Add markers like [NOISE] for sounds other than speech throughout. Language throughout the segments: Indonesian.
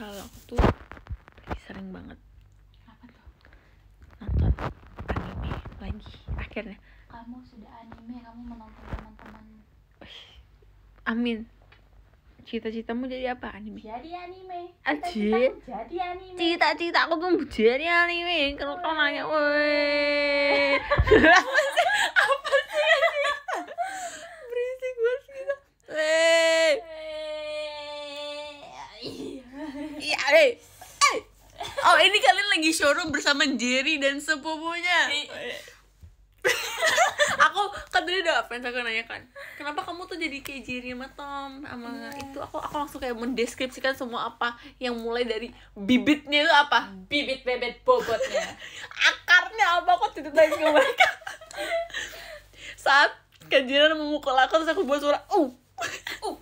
kalau aku tuh lagi sering banget apa tuh nonton anime lagi akhirnya kamu sudah anime kamu menonton teman-teman amin cita-citamu jadi apa anime jadi anime aji jadi anime cita-cita aku tuh jadi anime kalau kamu nanya woi [LAUGHS] showroom bersama Jerry dan sepupunya. Iya. Oh, iya. [LAUGHS] aku kan tadi udah apa aku nanya kan kenapa kamu tuh jadi kayak Jerry sama Tom sama hmm. itu aku aku langsung kayak mendeskripsikan semua apa yang mulai dari bibitnya itu apa bibit bebet bobotnya [LAUGHS] akarnya apa kok tidak tanya ke mereka [LAUGHS] saat kejiran memukul aku terus aku buat suara uh uh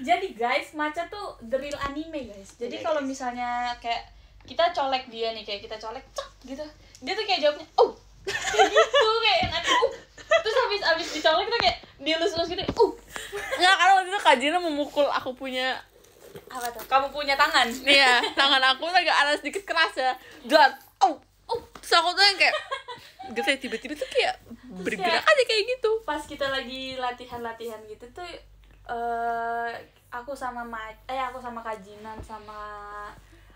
jadi guys maca tuh the real anime guys jadi iya, kalau misalnya kayak kita colek dia nih kayak kita colek cok gitu dia tuh kayak jawabnya oh kayak gitu kayak nanti oh terus habis habis dicolek tuh kayak dilus-lus gitu oh nggak karena waktu itu kajina memukul aku punya apa tuh kamu punya tangan iya tangan aku tuh agak ada sedikit keras ya jelas oh oh terus aku tuh yang kayak gitu ya tiba-tiba tuh kayak bergerak aja kayak gitu pas kita lagi latihan-latihan gitu tuh eh uh, aku sama Ma eh aku sama Kajinan sama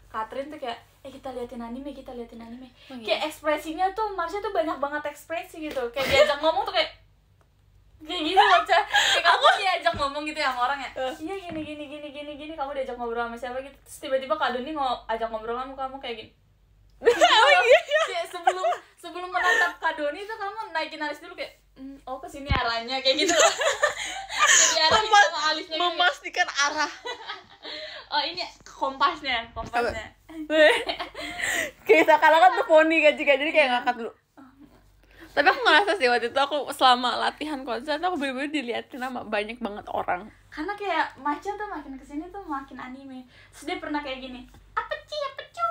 Katrin tuh kayak eh kita liatin anime kita liatin anime oh, iya? kayak ekspresinya tuh Marsha tuh banyak banget ekspresi gitu kayak diajak ngomong tuh kayak kayak gini gitu, baca. kayak kamu diajak ngomong gitu ya sama orang ya eh. iya gini gini gini gini gini kamu diajak ngobrol sama siapa gitu terus tiba-tiba kak Doni mau ajak ngobrol sama kamu kayak gini [LAUGHS] oh, iya. kayak sebelum sebelum menatap kak Doni tuh kamu naikin alis dulu kayak mm, oh kesini arahnya kayak gitu [LAUGHS] Memas memastikan arah [LAUGHS] oh ini kompasnya kompasnya kita kalah kan tuh poni kan jika jadi kayak iya. ngangkat dulu tapi aku ngerasa sih waktu itu aku selama latihan konser aku bener-bener diliatin sama banyak banget orang karena kayak macet tuh makin kesini tuh makin anime sudah pernah kayak gini apa ci apa cu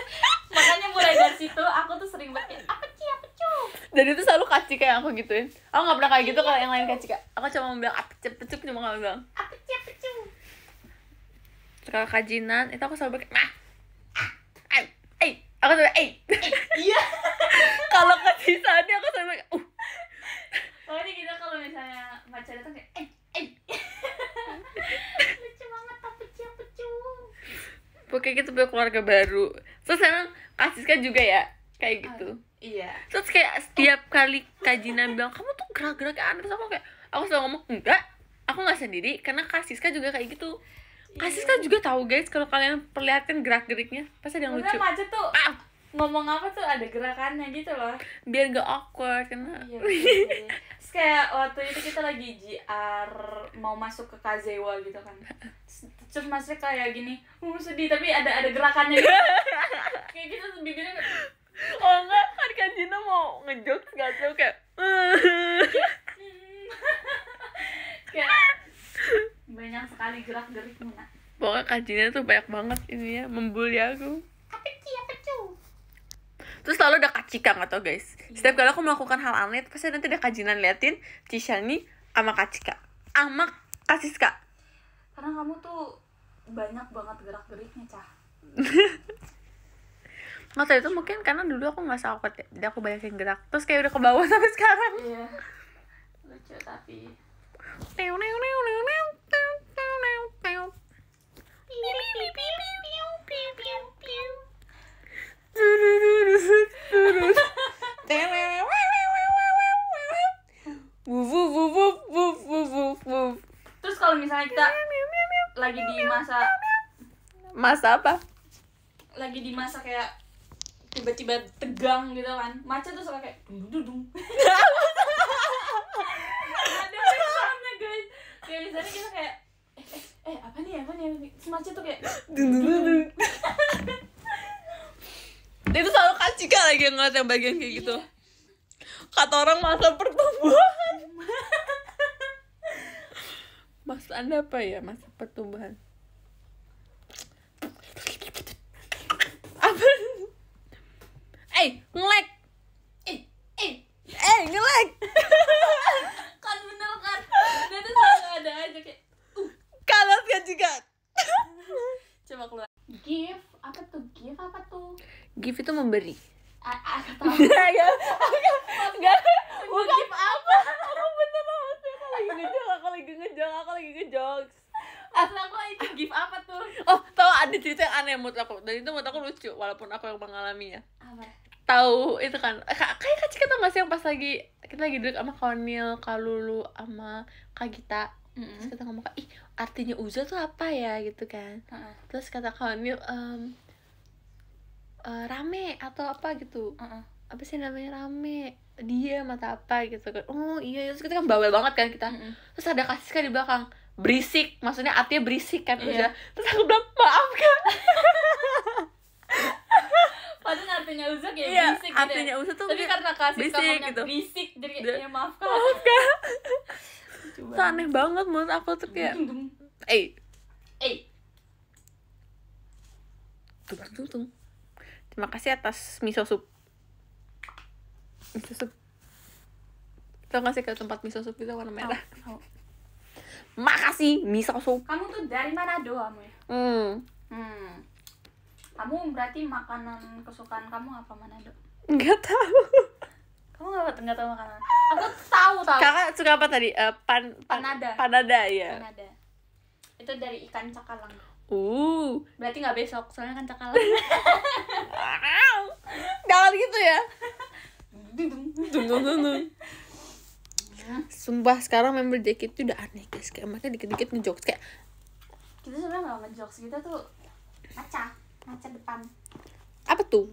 [LAUGHS] makanya mulai dari situ aku tuh sering banget apa ci apa cu dan itu selalu kacik kayak aku gituin aku nggak pernah kayak gitu iya. kalau yang lain kacik aku cuma bilang apa ci apa cu cuma nggak bilang apa ci apa cu kalau kajinan itu aku selalu pakai mah ah, eh eh aku selalu eh, eh iya [LAUGHS] kalau kajinan aku selalu pakai uh pokoknya kita kalau misalnya macam itu kayak eh eh [LAUGHS] pokoknya gitu punya keluarga baru terus emang Kasiska juga ya kayak ah, gitu uh, iya terus kayak setiap kali Kajina bilang kamu tuh gerak-gerak aneh terus aku kayak aku selalu ngomong enggak aku nggak sendiri karena Kasiska juga kayak gitu Kasiska iya. juga tahu guys kalau kalian perlihatkan gerak-geriknya pasti ada yang lucu. macet tuh ah. ngomong apa tuh ada gerakannya gitu loh. Biar gak awkward karena. Iya, [LAUGHS] kayak waktu itu kita lagi JR mau masuk ke Kazewa gitu kan terus, masih kayak gini uh sedih tapi ada ada gerakannya gitu [LAUGHS] kayak gitu bibirnya oh enggak kan kan Jina mau ngejok nggak tau kayak [LAUGHS] kayak banyak sekali gerak gerik pokoknya kan Jina tuh banyak banget ini ya membuli aku apa sih apa terus selalu ada kacikang atau guys yeah. setiap kali aku melakukan hal aneh pasti nanti ada kajinan liatin nih sama kacika sama kasiska karena kamu tuh banyak banget gerak geriknya cah Nggak itu mungkin karena dulu aku nggak sakwat ya. Jadi aku banyak yang gerak. Terus kayak udah ke bawah sampai sekarang. Iya. Lucu tapi. Neu neu neu neu neu neu neu neu terus kalau misalnya kita lagi di masa masa apa lagi di masa kayak tiba-tiba tegang gitu kan maca tuh suka kayak dudung. dung ada soundnya guys kayak misalnya kita kayak eh, eh, eh apa nih apa nih, apa maca tuh kayak dudung dia tuh selalu kacika lagi yang ngeliat yang bagian kayak gitu iya. kata orang masa pertumbuhan [LAUGHS] mas anda apa ya masa pertumbuhan apa eh ngelek eh eh eh ngelek [LAUGHS] kan bener kan dia tuh selalu ada aja kayak uh. kalah kan coba keluar give give apa tuh give itu memberi ah kata ya [LAUGHS] enggak bukan give apa aku bener loh aku lagi ngejog, aku lagi ngejog, aku lagi ngejog. Maksud aku itu give apa tuh? Oh, tau ada cerita yang aneh menurut aku Dan itu menurut aku lucu, walaupun aku yang mengalaminya Apa? Tahu itu kan, eh, kayak kak kita tau sih yang pas lagi Kita lagi duduk sama Konil, kalulu sama Kak Gita Mm-hmm. terus kita ngomong ih artinya uza tuh apa ya gitu kan uh-uh. terus kata kawan um, uh, rame atau apa gitu uh -uh. apa sih namanya rame dia mata apa gitu kan oh iya, iya terus kita kan bawel banget kan kita terus ada kasih kan di belakang berisik maksudnya artinya berisik kan yeah. terus aku bilang maaf kan [LAUGHS] padahal artinya uzur kayak iya, berisik gitu ya. artinya tuh tapi karena kasih berisik, gitu. berisik jadi kayak ya, maaf kan maaf kan [LAUGHS] itu aneh banget menurut aku tuh kayak eh eh tung tung tung Terima kasih atas miso soup. Miso soup. Tau gak sih ke tempat miso soup itu warna merah? Oh, oh. Makasih miso soup. Kamu tuh dari Manado kamu ya? Hmm. Hmm. Kamu berarti makanan kesukaan kamu apa Manado? Enggak tahu. Kamu gak, nggak tahu makanan? Aku tahu tahu. Kakak suka apa tadi? Uh, eh, pan, pan panada. Panada ya. Panada. Itu dari ikan cakalang. Uh. Berarti nggak besok, soalnya kan cakalan. [LAUGHS] Jangan gitu ya. Dung dung dung dung. Sumpah sekarang member JKT itu udah aneh guys, kayak makanya dikit-dikit ngejokes kayak kita sebenarnya nggak ngejokes kita tuh maca maca depan apa tuh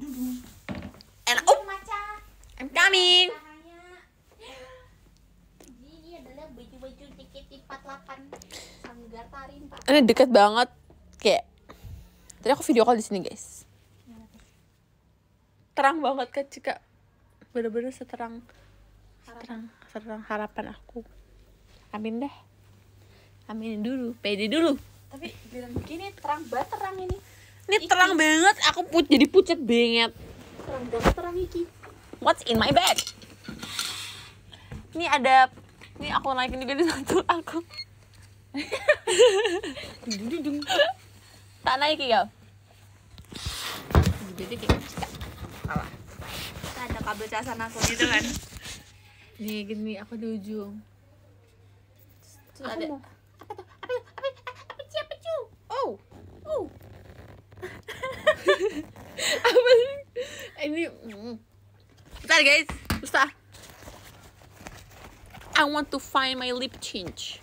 enak oh maca I'm coming ini adalah baju-baju JKT 48 Sanggar Tarin Pak ini deket banget kayak tadi aku video call di sini guys terang banget kan cika bener-bener seterang seterang seterang harapan aku amin dah amin dulu pede dulu tapi bilang begini terang banget terang ini ini iki. terang banget aku put jadi pucat banget terang banget terang iki what's in my bag ini ada ini aku naikin ini di satu aku [LAUGHS] Tak naik ya. Jadi kayak kalah. Ada kabel casan aku gitu kan. Nih gini aku di ujung. Terus aku ada mau... apa tuh? Apa tuh? Apa tuh? Apa tuh? Apa tuh? Oh. Oh. [LAUGHS] apa sih? Ini mm. Bentar guys, susah. I want to find my lip tint.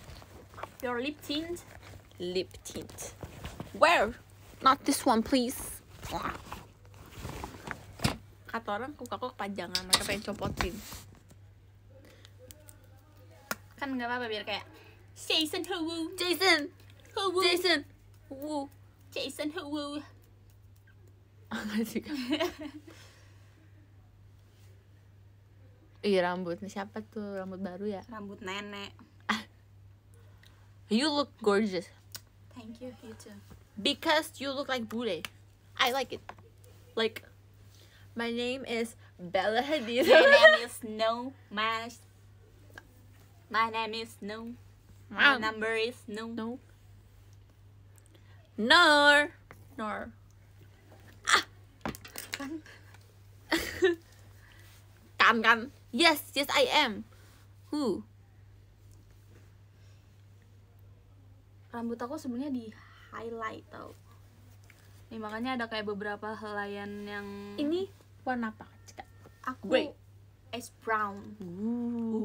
Your lip tint? Lip tint. Where? Not this one, please. Kata orang kuku aku kepanjangan, mereka pengen copotin. Kan nggak apa-apa biar kayak Jason Wu. Jason. Wu. Jason. Wu. Jason Wu. Enggak sih [LAUGHS] Iya rambutnya siapa tuh rambut baru ya? Rambut nenek. Ah. you look gorgeous. Thank you, you too. because you look like Bude. I like it. Like, my name is Bella Hadid. My name [LAUGHS] is No. My, my name is No. My number is No. No. Nor. Nor. Ah. [LAUGHS] Gam gam. Yes, yes I am. Who? Rambut aku sebenarnya di highlight tau ini makanya ada kayak beberapa helaian yang Ini warna apa? Cika? Aku Grey. es brown. Ooh. Ooh.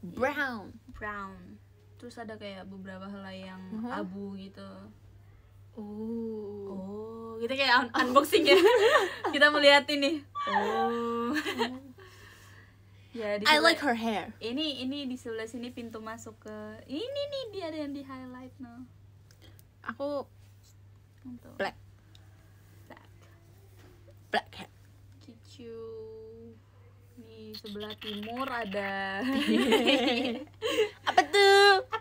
Iya. Brown. Yeah. Brown. Terus ada kayak beberapa helai yang uh -huh. abu gitu. Oh. Oh, kita kayak un unboxing ya. [LAUGHS] kita melihat ini. Oh. [LAUGHS] ya, I like her hair ini ini di sebelah sini pintu masuk ke ini nih dia ada yang di highlight no aku Untuk. black black black hair Kecil. di sebelah timur ada [LAUGHS] apa tuh [LAUGHS]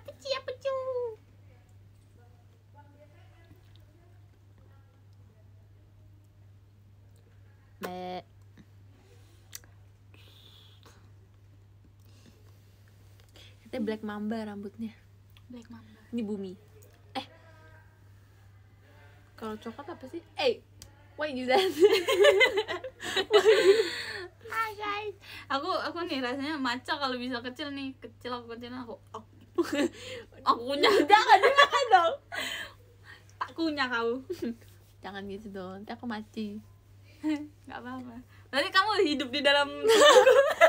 black mamba rambutnya black mamba ini bumi eh kalau coklat apa sih eh hey, why you that why Hi guys aku aku nih rasanya maca kalau bisa kecil nih kecil aku kecil aku aku aku jangan dong tak kunyah kau jangan gitu dong nanti aku mati nggak apa-apa nanti kamu hidup di dalam [LAUGHS]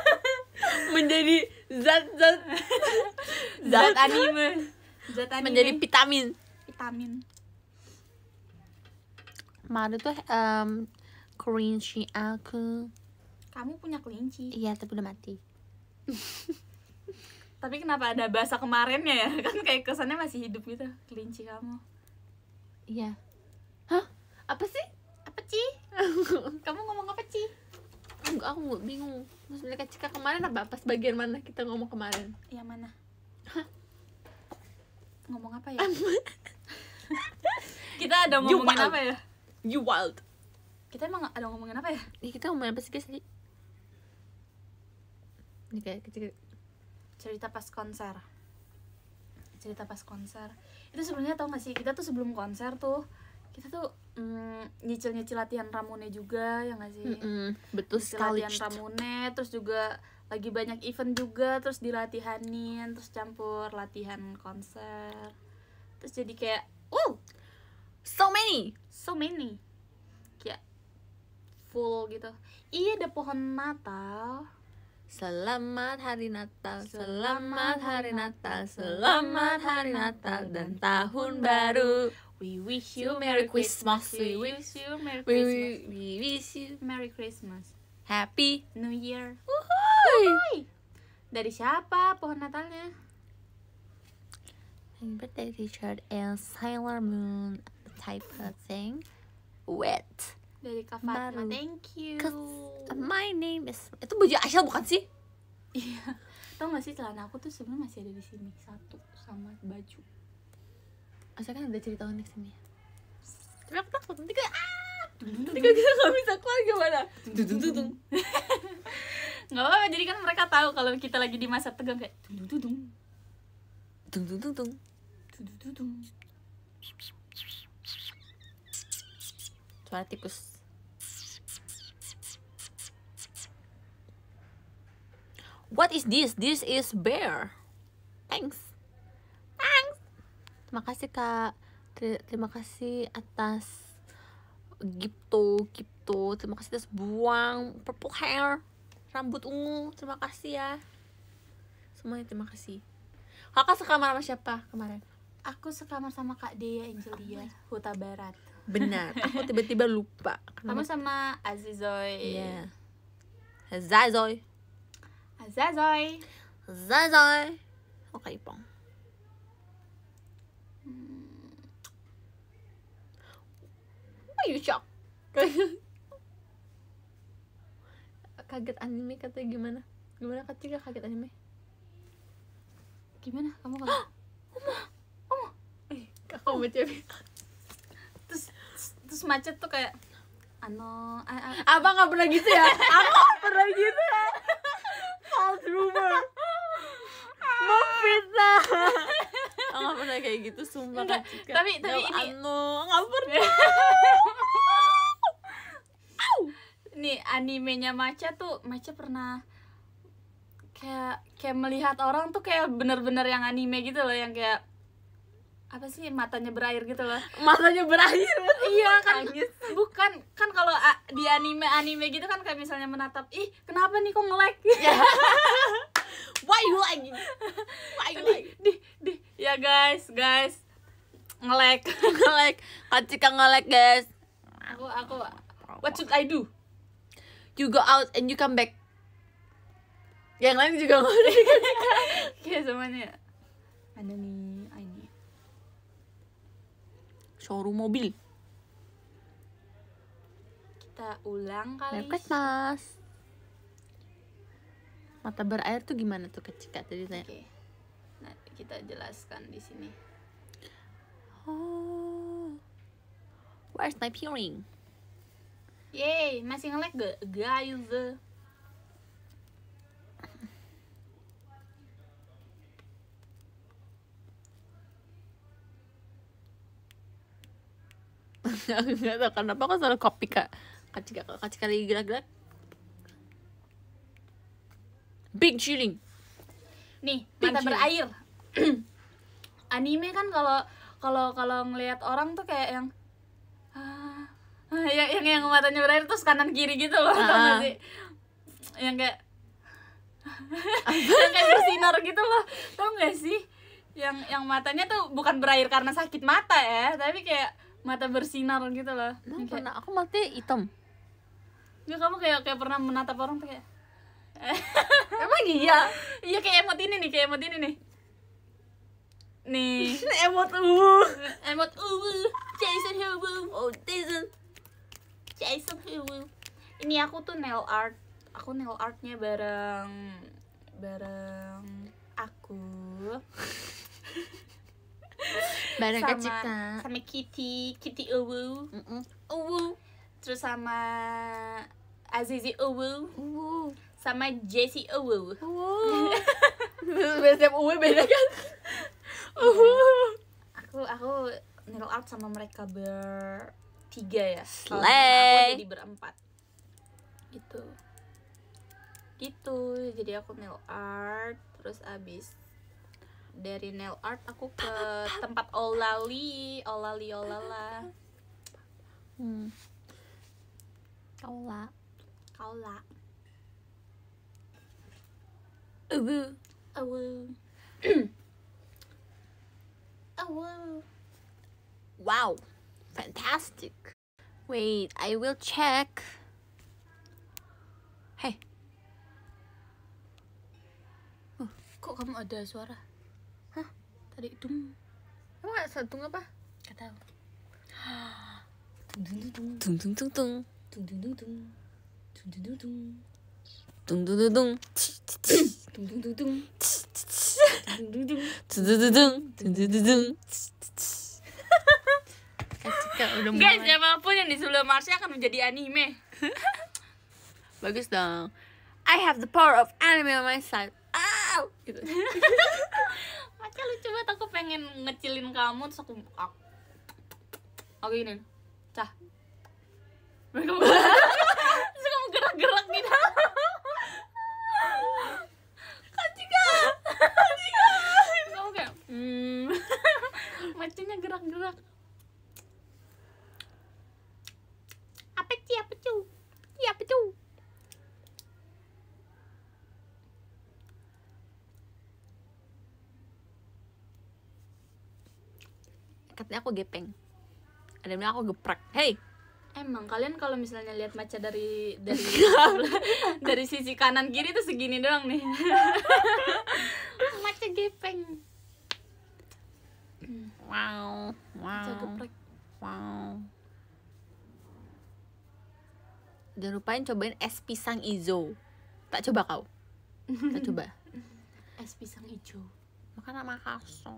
menjadi zat-zat [LAUGHS] zat anime. Zat anime. Menjadi vitamin. Vitamin. malu tuh um, kelinci aku. Kamu punya kelinci? Iya, tapi udah mati. [LAUGHS] tapi kenapa ada bahasa kemarinnya ya? [LAUGHS] Kan kayak kesannya masih hidup gitu, kelinci kamu. Iya. Hah? Apa sih? Apa sih? kamu aku bingung maksudnya Cika kemarin apa pas bagian mana kita ngomong kemarin yang mana ngomong apa ya [LAUGHS] kita ada ngomongin you apa ya you wild kita emang ada ngomongin apa ya, ya kita ngomongin apa sih guys ini kayak kecil cerita pas konser cerita pas konser itu sebenarnya tau gak sih kita tuh sebelum konser tuh kita tuh mm, nyicil-nyicil latihan Ramune juga ya nggak sih mm hmm betul nyicil sekali latihan Ramune terus juga lagi banyak event juga terus dilatihanin terus campur latihan konser terus jadi kayak uh so many so many kayak full gitu iya ada pohon Natal Selamat Hari Natal, selamat Hari Natal, selamat Hari Natal dan Tahun Baru. We wish you Merry Christmas. We wish you Merry Christmas. We, wish you Merry Christmas. Happy New Year. Uhuy. Dari siapa pohon Natalnya? But birthday featured in Sailor Moon type of thing. Wet. Dari Kak Fatma. Thank you. My name is. Itu baju Aisyah bukan sih? Iya. Tahu gak sih celana aku tuh sebenarnya masih ada di sini satu sama baju. Asa kan udah cerita unik sini tapi aku takut nanti kayak ah hmm. nanti kayak kita nggak bisa keluar gimana tung, [LAUGHS] nggak apa-apa jadi kan mereka tahu kalau kita lagi di masa tegang kayak tung tung tung tung tung tung tung tung suara tikus What is this? This is bear. Thanks terima kasih kak Ter terima kasih atas Gipto Gipto terima kasih atas buang purple hair rambut ungu terima kasih ya semuanya terima kasih kakak sekamar sama siapa kemarin aku sekamar sama kak Dea Angelia oh Huta Barat benar [LAUGHS] aku tiba-tiba lupa kamu sama Azizoy yeah. azizoy azizoy Azizoy Oke, Ipong Hmm. Why you shock? Kaget. kaget anime katanya gimana? Gimana ketika kaget anime? Gimana? Kamu kaget? Oma, oma. Eh, kakak baca terus, terus macet tuh kayak ano abang nggak pernah gitu ya [LAUGHS] aku nggak pernah gitu ya false rumor [LAUGHS] memfitnah nggak pernah kayak gitu sumpah Nggak, kan tapi tapi ini anu nggak pernah [LAUGHS] nih animenya Maca tuh Maca pernah kayak kayak melihat orang tuh kayak bener-bener yang anime gitu loh yang kayak apa sih matanya berair gitu loh matanya berair iya kan bukan kan kalau ah, di anime anime gitu kan kayak misalnya menatap ih kenapa nih kok ngelek iya. -like? [LAUGHS] why you like why you like di, di, di. ya guys guys ngelek [LAUGHS] ngelek kacika ngelek guys aku aku what should I do you go out and you come back yang lain juga ngelek kayak [LAUGHS] semuanya mana nih ah, ini showroom mobil kita ulang kali Merry Christmas mata berair tuh gimana tuh kecil kak tadi tanya okay. nah kita jelaskan di sini oh where's my peering yay masih ngelag gak guys Enggak, nggak tahu kenapa kok selalu copy kak kacika kacika lagi gerak-gerak Big Chilling. Nih, Big mata berair. [CLEARS THROAT] Anime kan kalau kalau kalau ngelihat orang tuh kayak yang ah, ah, yang yang yang matanya berair terus kanan kiri gitu loh, uh ah, -huh. sih? Yang kayak [LAUGHS] yang kayak bersinar gitu loh, tau gak sih? Yang yang matanya tuh bukan berair karena sakit mata ya, tapi kayak mata bersinar gitu loh. Nah, kayak, pernah aku mati hitam. Ya kamu kayak kayak pernah menatap orang tuh kayak [LAUGHS] iya iya kayak emot ini nih kayak emot ini nih nih [LAUGHS] emot uwu uh. emot uwu uh. Jason Hubu oh Jason Jason Hubu ini aku tuh nail art aku nail artnya bareng bareng aku bareng sama, kecipta sama Kitty Kitty Uwu Uwu terus sama Azizi Uwu Uwu sama Jesse Uwu. Uwu. Setiap Uwu beda kan? Uwu. Aku aku nail art sama mereka ber tiga ya. Slay. Aku jadi berempat. Gitu. Gitu. Jadi aku nail art terus abis dari nail art aku ke tempat olali olali olala hmm. kaula kaula Awoo. Awoo. Awoo. Wow. Fantastic. Wait, I will check. Hey. Uh, kok kamu ada suara? Hah? Tadi dum. Kamu ada setung apa? Gak tahu. [GASPS] tung tung tung. dung. Dung dung dung dung. Dung dung dung dung. Dung dung dung dung. dung dung dung dung dung Guys, siapapun yang di sebelum Marsha akan menjadi anime. [LAUGHS] Bagus dong. I have the power of anime on my side. Ow! Gitu. [LAUGHS] Maca lucu banget aku pengen ngecilin kamu terus aku aku, ini. Cah. Mereka [LAUGHS] gerak-gerak gitu. hmm. [LAUGHS] gerak-gerak apa sih apa tuh iya apa tuh katanya aku gepeng ada yang bilang aku geprek hey emang kalian kalau misalnya lihat maca dari dari [LAUGHS] dari sisi kanan kiri itu segini doang nih maca gepeng wow wow wow jangan lupain cobain es pisang izo tak coba kau tak coba [LAUGHS] es pisang ijo makan sama kaso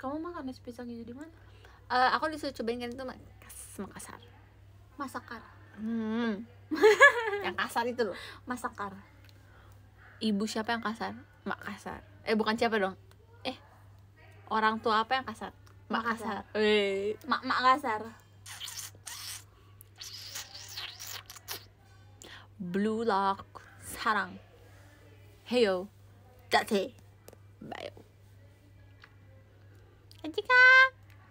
kamu makan es pisang ijo di mana uh, aku disuruh cobain kan itu Makas makasar Masakar hmm. [LAUGHS] yang kasar itu loh Masakar ibu siapa yang kasar Mak kasar eh bukan siapa dong orang tua apa yang kasar mak kasar mak mak kasar blue lock sarang heyo date bye Ajika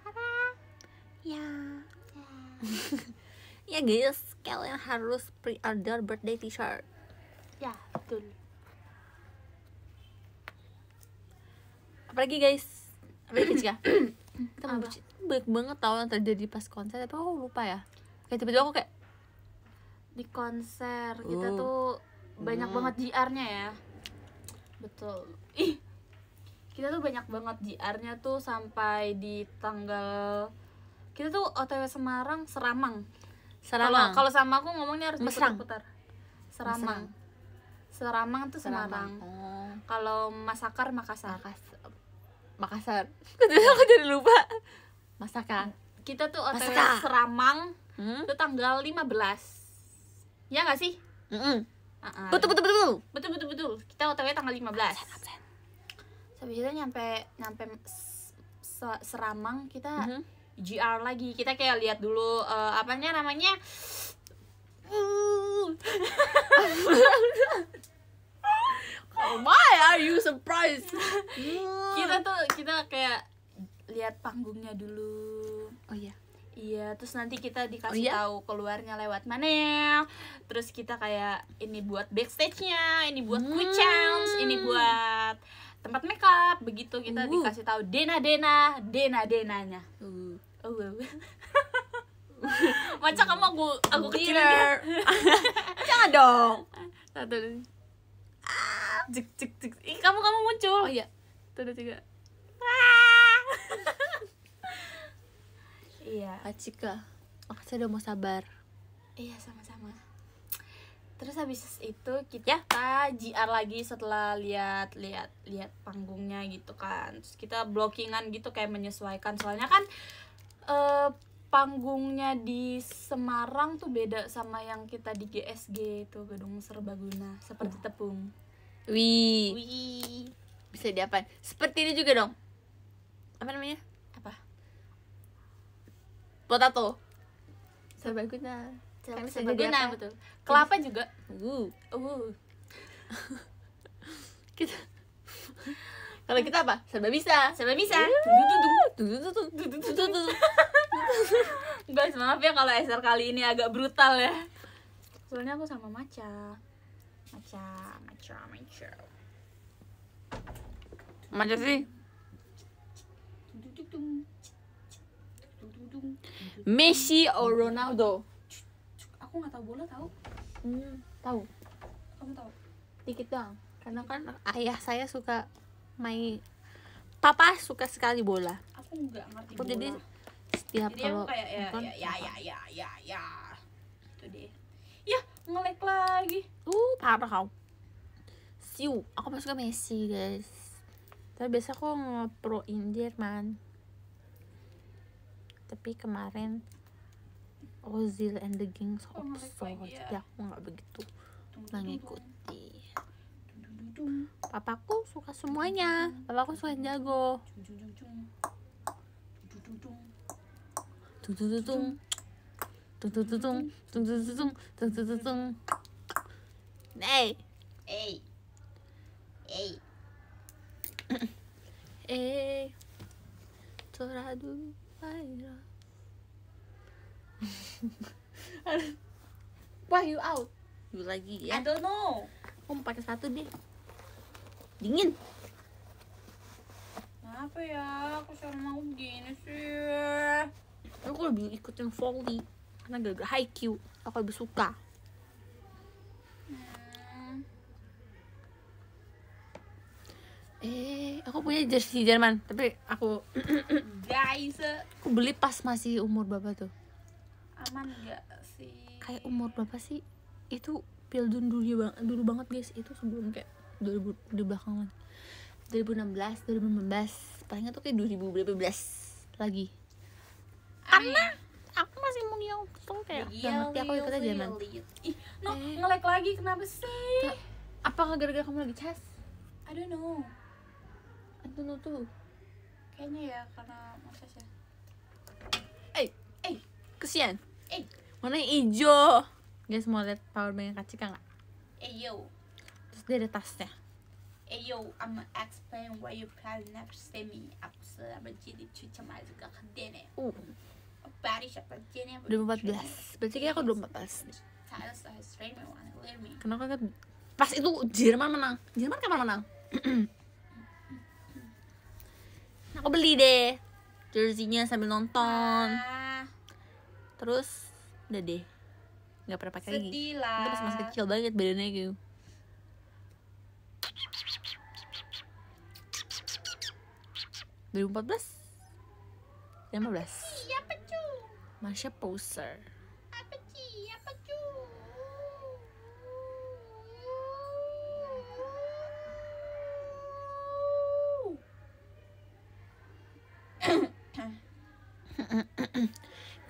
Hara Ya [LAUGHS] Ya guys Kalian harus pre-order birthday t-shirt Ya betul Apalagi guys Baik Cika [CLEARS THROAT] kita mau baik banget tau yang terjadi pas konser tapi aku lupa ya kayak tiba-tiba aku kayak di konser kita oh. tuh banyak hmm. banget JR-nya ya betul ih kita tuh banyak banget JR-nya tuh sampai di tanggal kita tuh OTW Semarang Seramang Seramang kalau sama aku ngomongnya harus putar-putar Seramang Seramang tuh Semarang, Oh. kalau Masakar Makassar Makassar Makassar terus aku jadi lupa Masaka kita tuh otw Masaka. Seramang hmm? itu tanggal 15 ya nggak sih mm -mm. Uh -uh. betul betul betul betul betul betul kita otw tanggal 15 absen, absen. nyampe nyampe seramang kita mm -hmm. GR lagi kita kayak lihat dulu uh, apanya namanya [LAUGHS] Why oh are you surprised? [LAUGHS] kita tuh kita kayak lihat panggungnya dulu. Oh iya. Iya, terus nanti kita dikasih oh, iya? tahu keluarnya lewat mana ya. Terus kita kayak ini buat backstage-nya, ini buat hmm. quick ini buat tempat makeup, begitu kita uh. dikasih tahu dena-dena, dena-denanya. Uh. Oh, uh. [LAUGHS] Macam kamu aku aku kecil [LAUGHS] Jangan dong. Satu cik cik cik, Ih, kamu kamu muncul oh iya tuh ada tiga ah. [LAUGHS] iya Acika oh, saya udah mau sabar iya sama-sama terus habis itu kita ya. jr lagi setelah lihat lihat lihat panggungnya gitu kan terus kita blockingan gitu kayak menyesuaikan soalnya kan eh panggungnya di Semarang tuh beda sama yang kita di GSG itu gedung serbaguna seperti tepung Wih. Bisa diapain? Seperti ini juga dong. Apa namanya? Apa? Potato. Sabaguna. Kan sabaguna betul. Kelapa juga. Uh. Uh. [LAUGHS] kita kalau kita apa? Serba bisa. Serba bisa. Guys, maaf ya kalau Esther kali ini agak brutal ya. Soalnya aku sama Maca macam macam macam macam sih Messi or Ronaldo? Aku nggak tahu bola tahu. Hmm, tahu. Kamu tahu? Dikit dong. Karena kan ayah saya suka main papa suka sekali bola. Aku nggak ngerti aku bola. Jadi setiap jadi kalau kayak ya ya ya, ya, ya, ya, ya, ya, ya, ya, Itu deh ngelek lagi uh parah kau siu aku masuk ke Messi guys tapi biasa aku ngeproin Jerman tapi kemarin Ozil and the Gang so oh jadi ya. ya, aku nggak begitu mengikuti papaku suka semuanya papaku suka yang jago tung tung tung tung tung tung tung tung tung tung you out? You lagi ya? I don't know. Aku pakai satu deh. Dingin. Apa ya? Aku sama mau gini sih. Aku lebih ikut yang volley karena gak gak high Q aku lebih suka Eh, aku punya jersey Jerman, tapi aku [COUGHS] guys, aku beli pas masih umur berapa tuh? Aman gak sih? Kayak umur berapa sih? Itu Pildun dulu ya banget dulu banget guys, itu sebelum kayak 2000 di belakangan. 2016, 2015, palingnya tuh kayak belas lagi. Karena aku masih mungil tuh kayak gak iya, ngerti aku ikut aja man ih no eh. ngelek lagi kenapa sih apa gara-gara kamu lagi cas I don't know I don't know tuh kayaknya ya karena masa ya. sih eh eh kesian eh warna hijau guys mau lihat power bank kan nggak eh yo terus dia ada tasnya Ayo, eh, I'm I'm explain why you plan never send me aku selalu jadi cuci masuk ke kedene uh 2014 berarti kayak aku 2014 kenapa kan pas itu Jerman menang Jerman kapan menang [CLEARS THROAT] aku beli deh jerseynya sambil nonton ah. terus udah deh nggak pernah pakai lagi itu pas masih kecil banget badannya gitu belas lima belas Iya, ci, Masya poser.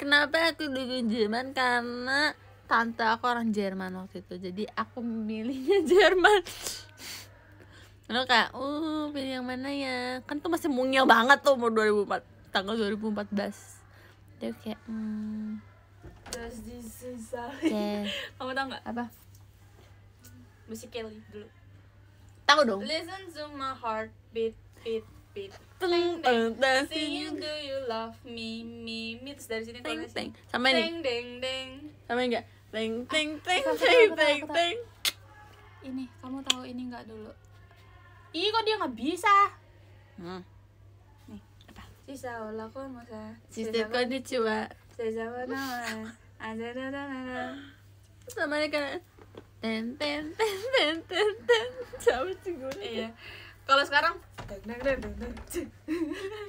Kenapa aku dukung Jerman? Karena tante aku orang Jerman waktu itu. Jadi aku memilihnya [LAUGHS] Jerman. Lo kayak, uh, pilih yang mana ya? Kan tuh masih mungil banget tuh umur 2004, tanggal 2014 terus kayak hmm, Does this [LAUGHS] kamu tau nggak apa musik Kelly dulu tahu dong listen to my heart beat beat beat Teng, teng, teng, you do you love me me me terus dari sini teng teng sama ini teng deng deng sama enggak ah, teng teng teng teng teng teng ini kamu tahu ini enggak dulu Ih kok dia nggak bisa hmm. 小さい女こんもさそしてこんにちは小さい女はあだだだだだ sama ten ten ten ten ten ten iya kalau sekarang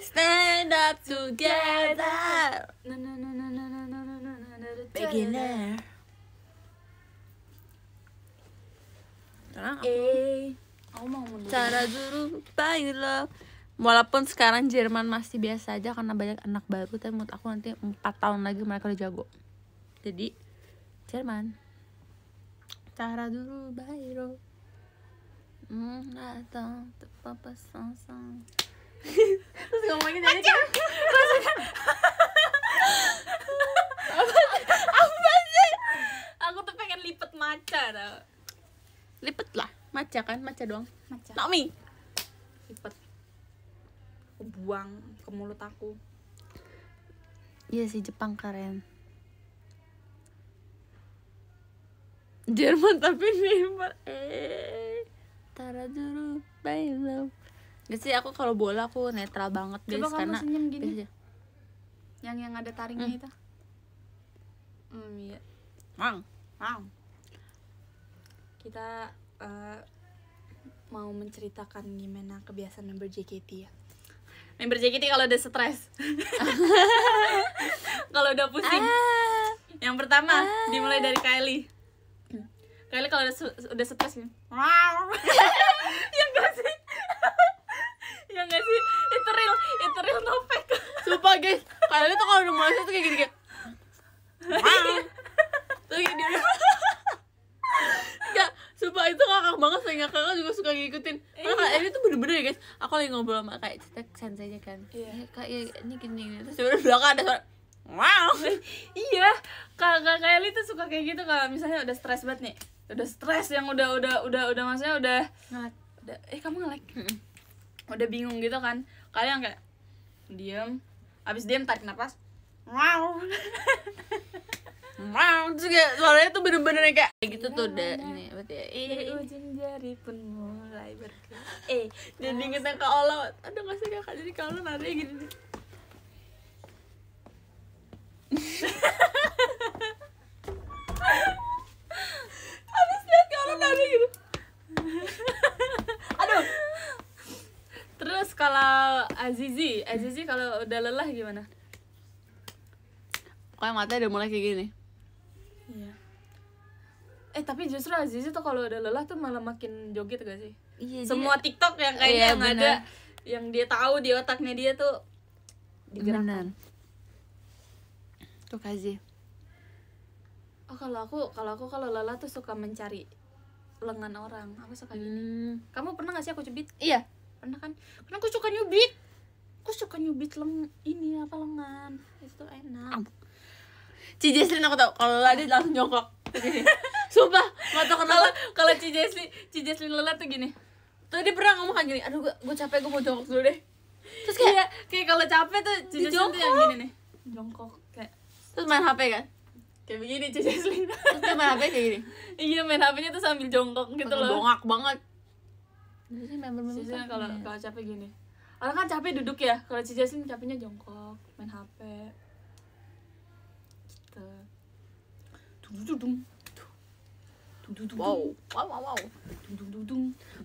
stand up together beginner sekarang aku eh cara dulu bye love walaupun sekarang Jerman masih biasa aja karena banyak anak baru tapi menurut aku nanti empat tahun lagi mereka udah jago jadi Jerman cara dulu Bayro hmm [LAUGHS] ngomongin apa sih aku tuh pengen lipet maca tau lipet lah maca kan maca doang maca Naomi lipet aku buang ke mulut aku iya sih Jepang keren Jerman tapi Neymar eh Tara dulu bye love Gak sih aku kalau bola aku netral banget Coba guys, karena senyum gini biasanya. Iya. yang yang ada taringnya hmm. itu hmm iya mang mang kita uh, mau menceritakan gimana kebiasaan member JKT ya yang nih kalau udah stres [LAUGHS] kalau udah pusing ah. yang pertama ah. dimulai dari Kylie Kylie kalau udah, udah stres gitu. [LAUGHS] yang gak sih yang gak sih itu real itu real no fake sumpah guys Kylie tuh kalau udah mulai tuh kayak gini kayak [LAUGHS] tuh kayak dia kakak itu kakak banget sehingga kakak juga suka ngikutin karena iya. kak ini tuh bener-bener ya guys aku lagi ngobrol sama cerita Cita aja kan iya yeah. kak ya ini gini gini terus sebenarnya belakang ada suara wow [LAUGHS] iya kakak kak Eli tuh suka kayak gitu kalau misalnya udah stres banget nih udah stres yang udah udah udah udah maksudnya udah ngelak. udah eh kamu ngelak. udah bingung gitu kan kalian kayak diem abis diem tarik nafas wow [LAUGHS] mau juga kayak suaranya tuh bener-bener kayak kayak gitu tuh udah iya, iya, ini berarti ya iya. ujung jari pun mulai bergerak eh jadi kita ke Allah ada [LAUGHS] nggak sih kakak jadi kalau nari gitu habis lihat kalau nari gitu aduh terus kalau Azizi Azizi kalau udah lelah gimana Pokoknya mata udah mulai kayak gini iya eh tapi justru Azizi tuh kalau udah lelah tuh malah makin joget gak sih iya, semua dia, TikTok yang kayaknya iya, yang bener. ada yang dia tahu di otaknya dia tuh digerakkan tuh Aziz oh kalau aku kalau aku kalau lelah tuh suka mencari lengan orang aku suka gini hmm. kamu pernah gak sih aku cubit iya pernah kan karena aku suka nyubit aku suka nyubit leng ini apa lengan itu enak Cijesrin aku tau kalau lelah dia langsung jongkok [LAUGHS] sumpah nggak tau kenapa kalau Cijesrin Cijesrin lelah tuh gini tuh dia pernah ngomong kayak gini aduh gue gue capek gue mau jongkok dulu deh terus kayak iya, kayak kalau capek tuh Cijesrin tuh yang gini nih jongkok kayak terus main HP kan kayak begini Cijesrin terus dia main HP kayak gini [LAUGHS] iya main HPnya tuh sambil jongkok gitu loh bongak banget biasanya member-member kalau kalau capek gini orang kan capek duduk ya kalau Cijesrin capeknya jongkok main HP Wow. wow wow wow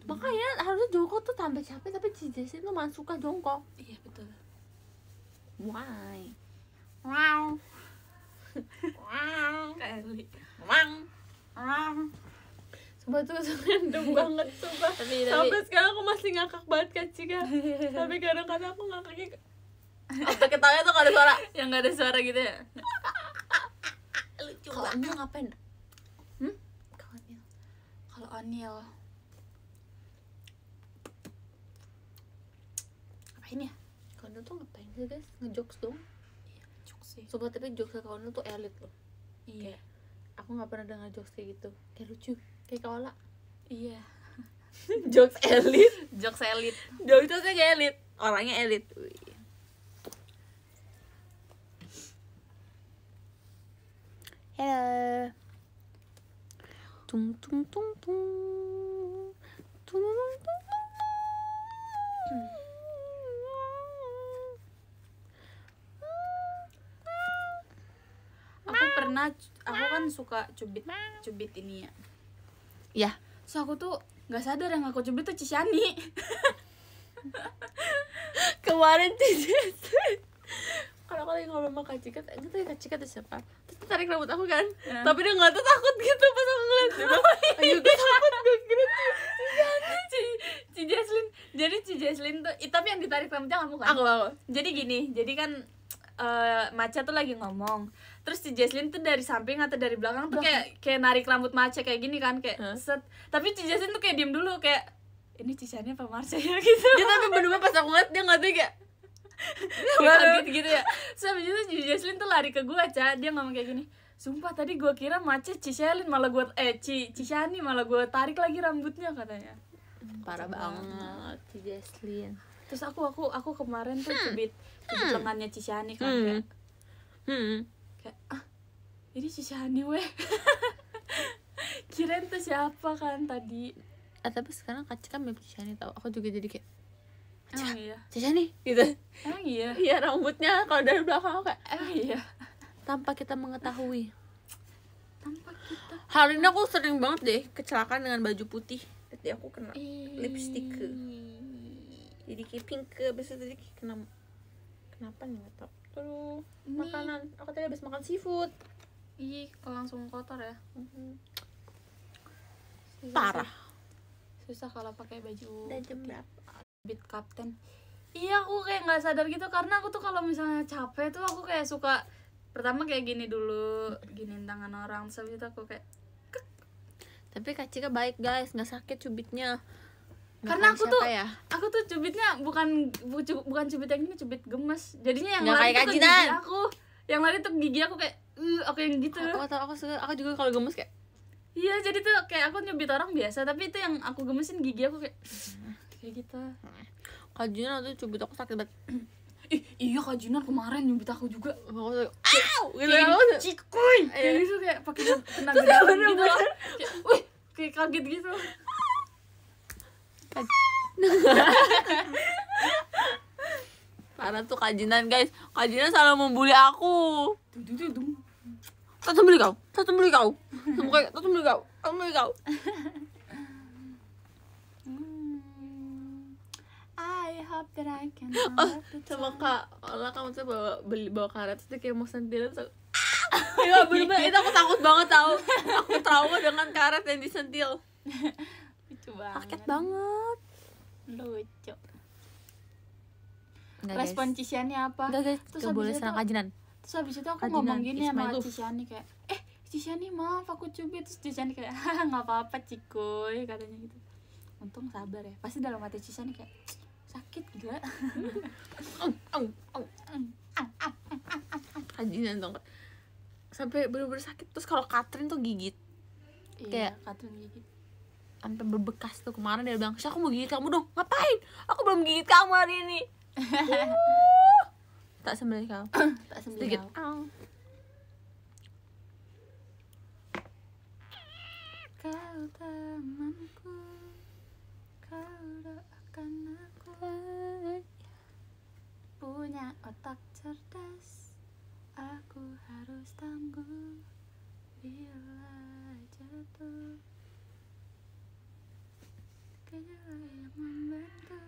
makanya harusnya jongkok tuh tambah capek tapi Jason tuh masuk suka jongkok iya betul why wow wow [LAUGHS] kali wow wow Sumpah tuh random [LAUGHS] banget sumpah tapi, Sampai sekarang aku masih ngakak banget kan Cika [LAUGHS] Tapi kadang-kadang aku ngakaknya Apa ketawanya tuh gak ada suara Yang gak ada suara gitu ya lucu kalau Anil ngapain hmm kalau Anil kalau Anil ngapain ya kalau Anil tuh ngapain sih guys ngejokes dong iya ngejokes sih sobat tapi jokes kalau Anil tuh elit loh iya kayak, aku nggak pernah dengar jokes kayak gitu kayak lucu kayak lah iya [LAUGHS] jokes elit jokes elit jokes kayak elit orangnya elit Hello. Tum tum tum tum. Tum tum tum tum. Aku pernah aku kan suka cubit cubit ini ya. Ya. So aku tuh nggak sadar yang aku cubit tuh cisani. [LAUGHS] Kemarin Cisani kalau aku lagi ngobrol sama Kak Cika, itu Kak Ciket siapa terus tarik rambut aku kan yeah. tapi dia nggak tuh takut gitu pas aku ngeliat dia ayo gue takut gue kira Cici Ci Jaslin jadi Cici Jaslin tuh tapi yang ditarik rambutnya kamu kan aku aku jadi gini jadi kan Uh, Maca tuh lagi ngomong terus si Jaslin tuh dari samping atau dari belakang tuh kayak kayak narik rambut Maca kayak gini kan kayak huh? set tapi si Jaslin tuh kayak diem dulu kayak ini Cicanya apa Marcia ya [LAUGHS] gitu dia tapi bener-bener pas aku ngeliat dia ngeliatnya kayak [LAUGHS] kaget gitu ya so abis itu Jocelyn tuh lari ke gue cak, dia ngomong kayak gini sumpah tadi gue kira macet Ciselin malah gue eh Ci malah gue tarik lagi rambutnya katanya hmm, parah banget Ci terus aku aku aku kemarin tuh hmm. cubit cubit hmm. lengannya Cisani kan hmm. kayak kayak ah ini Cisani weh [LAUGHS] kira tuh siapa kan tadi ah, tapi sekarang kacikan kan mirip tau aku juga jadi kayak Caca, oh, iya. Caca nih gitu emang iya iya rambutnya kalau dari belakang aku kayak emang ah, iya tanpa kita mengetahui tanpa kita hari ini aku sering banget deh kecelakaan dengan baju putih jadi aku kena lipstick jadi kayak pink ke bisa tadi kena kenapa nih nggak tau terus makanan aku tadi habis makan seafood Ih, langsung kotor ya. Mm-hmm. Susah, Parah. Susah kalau pakai baju. Udah jam berapa? beat captain iya aku kayak nggak sadar gitu karena aku tuh kalau misalnya capek tuh aku kayak suka pertama kayak gini dulu gini tangan orang terus itu aku kayak tapi kak Cika baik guys nggak sakit cubitnya karena aku tuh ya? aku tuh cubitnya bukan bu, cu, bukan cubit yang ini cubit gemes jadinya yang lari tuh gigi aku yang lari tuh gigi aku kayak uh, aku yang gitu aku aku, aku, aku juga kalau gemes kayak iya jadi tuh kayak aku nyubit orang biasa tapi itu yang aku gemesin gigi aku kayak kayak gitu Kak Junan waktu cubit aku sakit banget [CLEARS THROAT] Ih, iya Kak Junan kemarin nyubit aku juga Aku tuh Aw! Gitu kayak Cikuy! Iya. Kayak gitu kayak pakai tenaga [LAUGHS] dalam gitu Wih, kayak kaget gitu [LAUGHS] Parah tuh kajinan guys Kajinan selalu membuli aku tuh beli kau tuh beli kau tuh beli kau tuh beli kau hope that I can [LAUGHS] oh, sama kak Allah kamu tuh bawa beli bawa karet dia kayak mau sendirian so, Iya bener-bener itu aku takut banget tau Aku trauma dengan karet yang disentil [LAUGHS] Lucu banget Sakit banget Lucu Nggak, Respon Cisiani apa? Nggak, guys, terus gak boleh serang kajinan Terus habis itu aku kajinan, ngomong gini ya sama Cisiani kayak Eh Cisiani maaf aku cubit Terus Cisiani kayak [LAUGHS] nggak apa-apa cikuy katanya gitu Untung sabar ya Pasti dalam hati Cisiani kayak sakit juga, anjing dong sampai bener-bener sakit terus kalau Katrin tuh gigit iya, kayak Katrin gigit sampai berbekas tuh kemarin dia bilang aku mau gigit kamu dong ngapain aku belum gigit kamu hari ini [LAUGHS] tak sembelih kau tak sembelih kau kau temanku kau doakan aku Punya otak cerdas Aku harus tangguh Bila jatuh Kedua yang membantu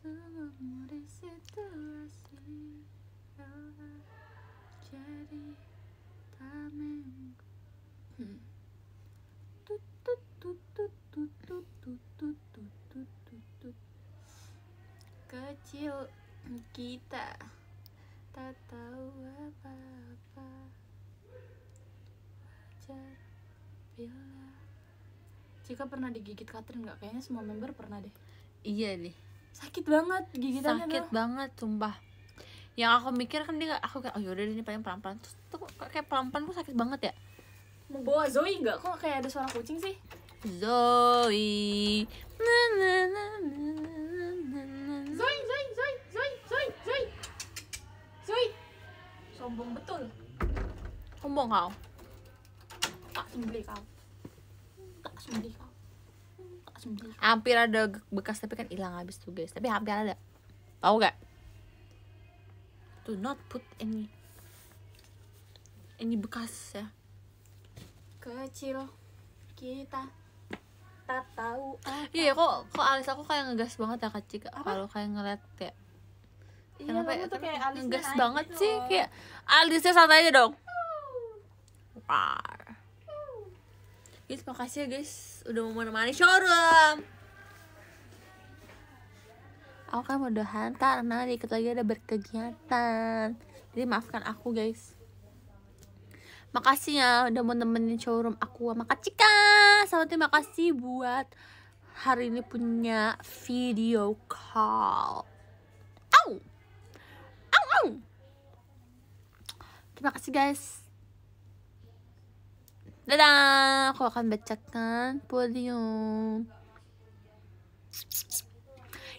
Tubuhmu di situasi Jadi tamengku hmm. kecil [CLEARS THROAT] kita tak tahu apa-apa wajar bila Cika pernah digigit Katrin nggak? Kayaknya semua member pernah deh. Iya deh. Sakit banget gigitannya. Sakit banget, sumpah. Yang aku mikir kan dia aku kayak oh yaudah ini paling pelan-pelan terus tuh kayak pelan-pelan gue sakit banget ya. mau Bawa Zoe nggak? Kok kayak ada suara kucing sih? Zoe. Na, na, na, na. Sombong betul. Sombong kau. Tak sembli kau. Tak sembli kau. Tak sembli. Hampir ada bekas tapi kan hilang habis tuh guys. Tapi hampir ada. Tahu gak? Do not put any ini bekas ya. Kecil kita tak tahu. Iya kok kok alis aku kayak ngegas banget ya kak Cika kalau kayak ngeliat kayak iya, kenapa itu ya? tuh kayak ngegas banget gitu. sih kayak alisnya santai aja dong Wah. guys makasih ya guys udah mau menemani showroom aku kan mau mudahan karena di lagi ada berkegiatan jadi maafkan aku guys makasih ya udah mau nemenin showroom aku sama Kak Cika sama terima kasih buat hari ini punya video call Terima kasih guys. Dadah, aku akan bacakan podium.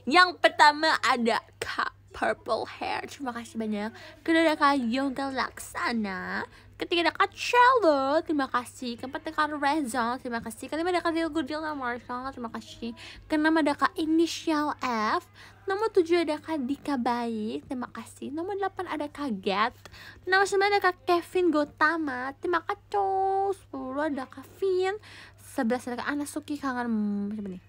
Yang pertama ada Kak Purple Hair. Terima kasih banyak. Kedua ada Kak Yoga Laksana. Ketiga dekat Charlotte, terima kasih. Keempat dekat Reza, terima kasih. Kelima dekat Real Good Deal Marshall, terima kasih. Keenam ada Kak Initial F. Nomor tujuh ada Kak Dika Baik, terima kasih. Nomor delapan ada Kak Get. Nomor sembilan ada Kak Kevin Gotama, terima kasih. Sepuluh ada Kak Finn Sebelas ada Kak Anasuki, kangen... Siapa nih?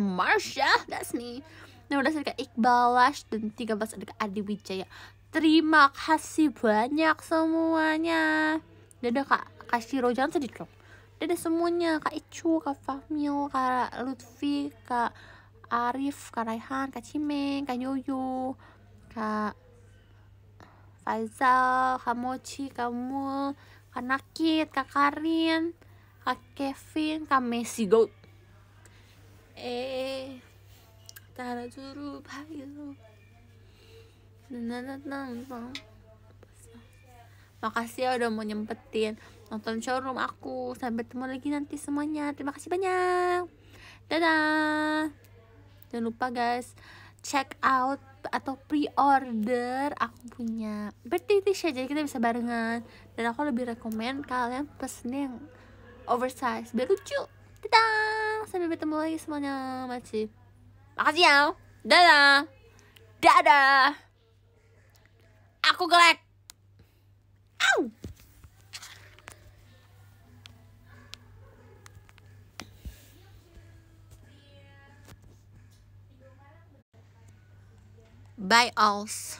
Marsha, that's me. Nomor 12 ada Kak Iqbal Lash dan 13 ada Kak Adi Wijaya. Terima kasih banyak semuanya. Dadah Kak kasih jangan sedih dong. Dadah semuanya, Kak Icu, Kak Fahmil, Kak Lutfi, Kak Arif, Kak Raihan, Kak Cimeng, Kak Yoyo, Kak faisal Kak Mochi, Kak Mul, Kak Nakit, Kak Karin, Kak Kevin, Kak Messi Goat. Eh, Tara Juru, Bayu. Nah, nah, nah, makasih ya udah mau nyempetin nonton showroom aku. Sampai ketemu lagi nanti semuanya. Terima kasih banyak. Dadah. Jangan lupa guys, check out atau pre-order aku punya birthday t-shirt ya. jadi kita bisa barengan dan aku lebih rekomend kalian pesen yang oversize biar lucu dadah sampai bertemu lagi semuanya masih makasih ya dadah dadah Aku gelek. Au. Bye alls.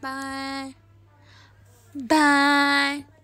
Bye. Bye.